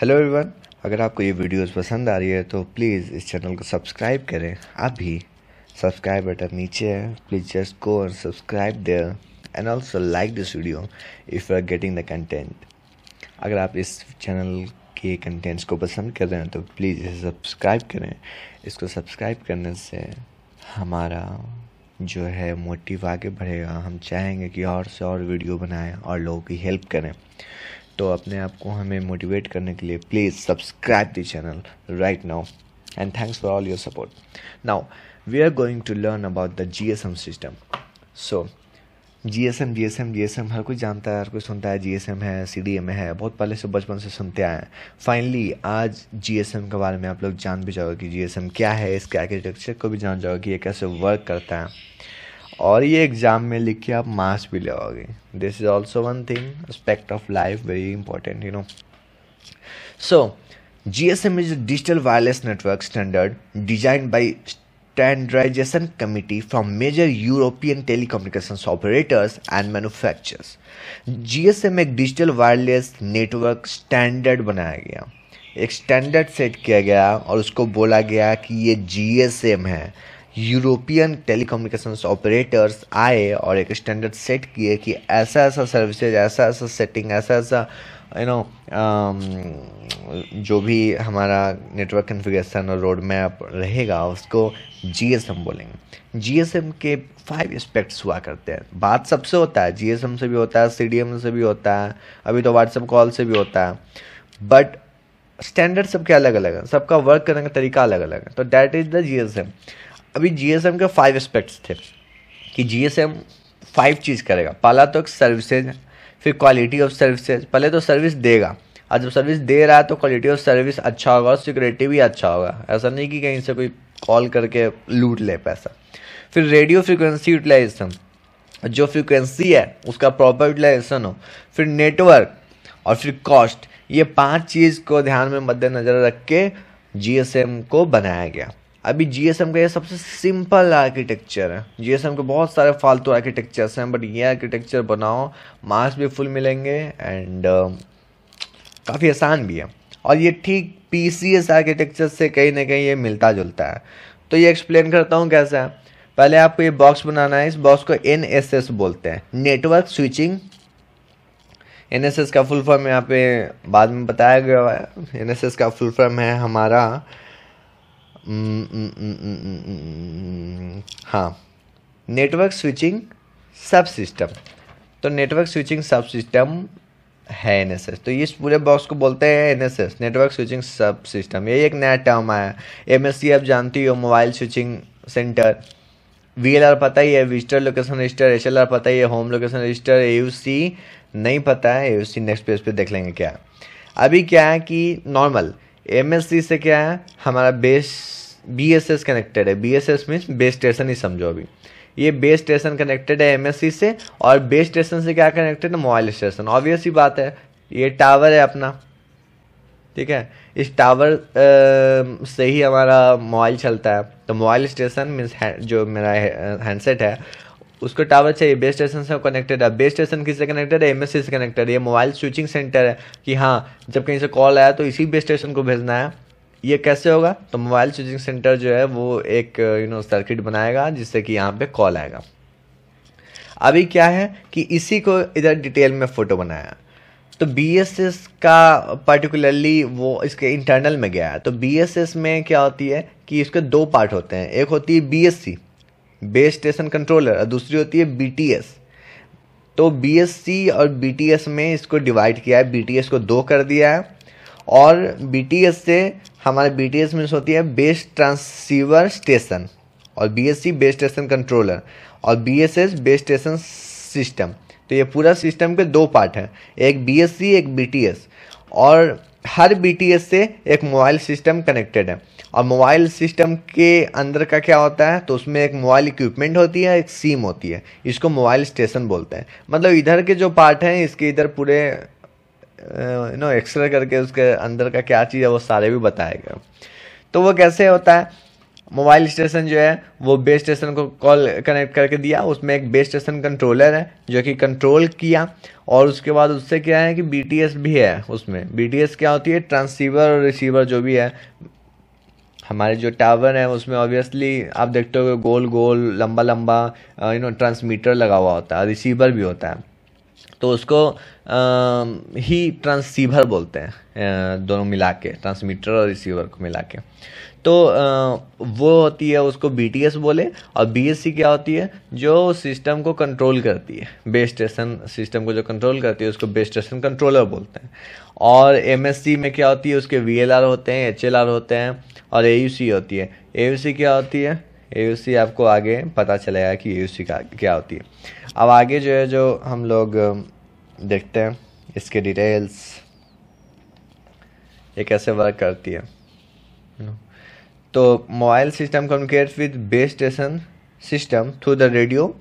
hello everyone अगर आपको ये वीडियोस पसंद आ रही है तो प्लीज़ इस चैनल को सब्सक्राइब करें अभी सब्सक्राइब बटन नीचे है प्लीज़ जस्ट गो और subscribe there and also like this video if you are getting the content अगर आप इस चैनल के कंटेंट्स को पसंद कर रहे हैं तो प्लीज़ इसे सब्सक्राइब करें इसको सब्सक्राइब करने से हमारा जो है मोटिव आगे बढ़ेगा हम चाहेंगे कि और से और वीडियो बनाएं और लोगों की हेल्प करें तो अपने आप को हमें मोटिवेट करने के लिए please subscribe the channel right now and thanks for all your support now we are going to learn about the G S M system so G S M G S M G S M हर कोई जानता है हर कोई सुनता है जी S M है C D M है बहुत पहले से बचपन से सुनते आए हैं फाइनली आज जी एस एम के बारे में आप लोग जान भी जाओगे कि जी एस एम क्या है इसके आर्किटेक्चर को भी जान जाओगे कि ये कैसे वर्क करता है और ये एग्ज़ाम में लिख के आप मार्क्स भी लगाओगे this is also one thing aspect of life very important you know so G S M is digital wireless network standard design by from major European major operators and operators G S M एक digital wireless network standard बनाया गया एक standard set किया गया और उसको बोला गया कि ये जी है यूरोपियन टेलीकम्युनिकेशन ऑपरेटर्स आए और एक स्टैंडर्ड सेट किए कि ऐसा ऐसा सर्विसेज ऐसा ऐसा सेटिंग ऐसा ऐसा यू नो um, जो भी हमारा नेटवर्क कन्फिगरेशन और रोड मैप रहेगा उसको जी एस एम बोलेंगे जी एस एम के फाइव एस्पेक्ट्स हुआ करते हैं बात सबसे होता है जी एस एम से भी होता है सी डी एम से भी होता है अभी तो व्हाट्सएप कॉल से भी होता है बट स्टैंडर्ड सबके अलग अलग हैं सबका वर्क करने का तरीका अलग अलग है तो that is the G S M अभी एम के फाइव एस्पेक्ट्स थे कि एम फाइव चीज़ करेगा पहला तो सर्विसेज फिर क्वालिटी ऑफ सर्विसेज पहले तो सर्विस देगा और जब सर्विस दे रहा है तो क्वालिटी ऑफ सर्विस अच्छा होगा और सिक्योरिटी भी अच्छा होगा ऐसा नहीं कि कहीं से कोई कॉल करके लूट ले पैसा फिर रेडियो फ्रिक्वेंसी यूटिलाइजेशन जो फ्रिक्वेंसी है उसका प्रॉपर यूटिलाइजेशन हो फिर नेटवर्क और फिर कॉस्ट ये पांच चीज़ को ध्यान में मद्देनज़र रख के एम को बनाया गया अभी जी का ये सबसे सिंपल आर्किटेक्चर है जी के बहुत सारे फालतू आर्किटेक्चर्स हैं बट ये आर्किटेक्चर बनाओ मार्क्स भी फुल मिलेंगे एंड uh, um, काफ़ी आसान भी है और ये ठीक पी सी एस आर्किटेक्चर से कहीं ना कहीं ये मिलता जुलता है तो ये एक्सप्लेन करता हूँ कैसा है पहले आपको ये बॉक्स बनाना है इस बॉक्स को एन एस एस बोलते हैं network switching N S S का फुल फॉर्म यहाँ पे बाद में बताया गया है एन एस एस का फुल फॉर्म है हमारा हाँ नेटवर्क स्विचिंग सब सिस्टम तो नेटवर्क स्विचिंग सब सिस्टम है एन तो इस पूरे बॉक्स को बोलते हैं N network switching subsystem यही एक नया टर्म आया एम एस आप जानती हो mobile switching centre V L R पता ही है visitor location register H L R पता ही है home location register A U C नहीं पता है A U C next page पे देख लेंगे क्या अभी क्या है कि नॉर्मल एम से क्या है हमारा base B S S connected है B S S means base station ही समझो अभी ये बेस स्टेशन कनेक्टेड है एम से और बेस स्टेशन से क्या कनेक्टेड है मोबाइल स्टेशन ऑब्वियस ही बात है ये टावर है अपना ठीक है इस टावर आ, से ही हमारा मोबाइल चलता है तो मोबाइल स्टेशन मीन्स जो मेरा हैंडसेट है उसको टावर चाहिए बेस स्टेशन से कनेक्टेड है बेस स्टेशन किससे कनेक्टेड है एमएससी से कनेक्टेड है ये मोबाइल स्विचिंग सेंटर है कि हाँ जब कहीं से कॉल आया तो इसी बेस स्टेशन को भेजना है ये कैसे होगा तो मोबाइल स्विचिंग सेंटर जो है वो एक यू नो सर्किट बनाएगा जिससे कि यहाँ पे कॉल आएगा अभी क्या है कि इसी को इधर डिटेल में फ़ोटो बनाया तो बी का पर्टिकुलरली वो इसके इंटरनल में गया है तो बी में क्या होती है कि इसके दो पार्ट होते हैं एक होती है बी बेस स्टेशन कंट्रोलर और दूसरी होती है बीटीएस तो बीएससी और बीटीएस में इसको डिवाइड किया है बीटीएस को दो कर दिया है और बीटीएस से हमारे बीटीएस में होती है बेस ट्रांसीवर स्टेशन और बीएससी बेस स्टेशन कंट्रोलर और बीएसएस बेस स्टेशन सिस्टम तो ये पूरा सिस्टम के दो पार्ट हैं एक बीएससी एक बीटीएस और हर बी से एक मोबाइल सिस्टम कनेक्टेड है और मोबाइल सिस्टम के अंदर का क्या होता है तो उसमें एक मोबाइल इक्विपमेंट होती है एक सिम होती है इसको मोबाइल स्टेशन बोलते हैं मतलब इधर के जो पार्ट हैं इसके इधर पूरे नो एक्सरे करके उसके अंदर का क्या चीज़ है वो सारे भी बताएगा तो वो कैसे होता है मोबाइल स्टेशन जो है वो बेस स्टेशन को कॉल कनेक्ट करके दिया उसमें एक बेस स्टेशन कंट्रोलर है जो कि कंट्रोल किया और उसके बाद उससे क्या है कि बी भी है उसमें बी क्या होती है ट्रांसीवर और रिसीवर जो भी है हमारे जो टावर है उसमें ऑब्वियसली आप देखते हो गोल गोल लंबा लंबा यू नो ट्रांसमीटर लगा हुआ होता है रिसीवर भी होता है तो उसको ही ट्रांसीवर बोलते हैं दोनों मिला के ट्रांसमीटर और रिसीवर को मिला के तो वो होती है उसको बी बोले और बी क्या होती है जो सिस्टम को कंट्रोल करती है बेस स्टेशन सिस्टम को जो कंट्रोल करती है उसको बेस स्टेशन कंट्रोलर बोलते हैं और एम में क्या होती है उसके वी होते हैं एच होते हैं और ए होती है ए क्या होती है ए आपको आगे पता चलेगा कि ए का क्या होती है अब आगे जो है जो हम लोग देखते हैं इसके डिटेल्स ये कैसे वर्क करती है तो mobile system communicate with base station system through the radio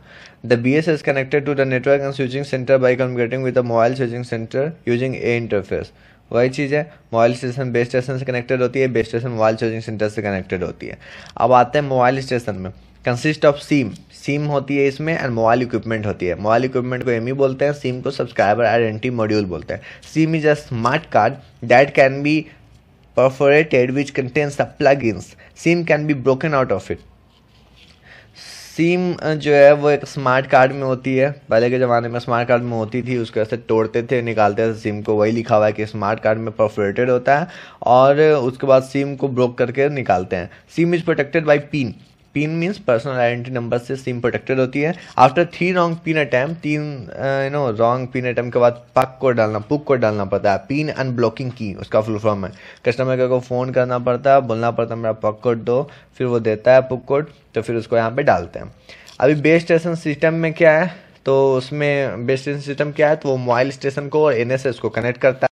the B S S connected to the network and switching centre by communicating with the mobile switching centre using a interface वही चीज़ है mobile station base station से connected होती है base station mobile charging centre से connected होती है अब आते हैं मोबाइल स्टेशन में कंसिस्ट ऑफ सिम सिम होती है इसमें एंड मोबाइल इक्विपमेंट होती है मोबाइल इक्विपमेंट को एम e बोलते हैं सिम को सब्सक्राइबर आइडेंटिटी मॉड्यूल बोलते हैं SIM is a smart card that can be which contains the plugins SIM can be broken out of it SIM जो है वो एक स्मार्ट कार्ड में होती है पहले के ज़माने में स्मार्ट कार्ड में होती थी उसके ऐसे तोड़ते थे निकालते थे सिम को वही लिखा हुआ है कि स्मार्ट कार्ड में परफोरेटेड होता है और उसके बाद सिम को ब्रोक करके निकालते हैं SIM is protected by PIN PIN means personal identity number से सिम प्रोटेक्टेड होती है after three wrong PIN attempt तीन you know wrong PIN attempt के बाद पक को डालना पुक को डालना पड़ता है पिन अनब्लॉकिंग की उसका फुल फॉर्म है कस्टमर केयर को फ़ोन करना पड़ता है बोलना पड़ता है मेरा पक कोड दो फिर वो देता है पुक कोड तो फिर उसको यहाँ पर डालते हैं अभी बेस स्टेशन सिस्टम में क्या है तो उसमें बेस स्टेशन सिस्टम क्या है तो वो मोबाइल स्टेशन को और एन को कनेक्ट करता है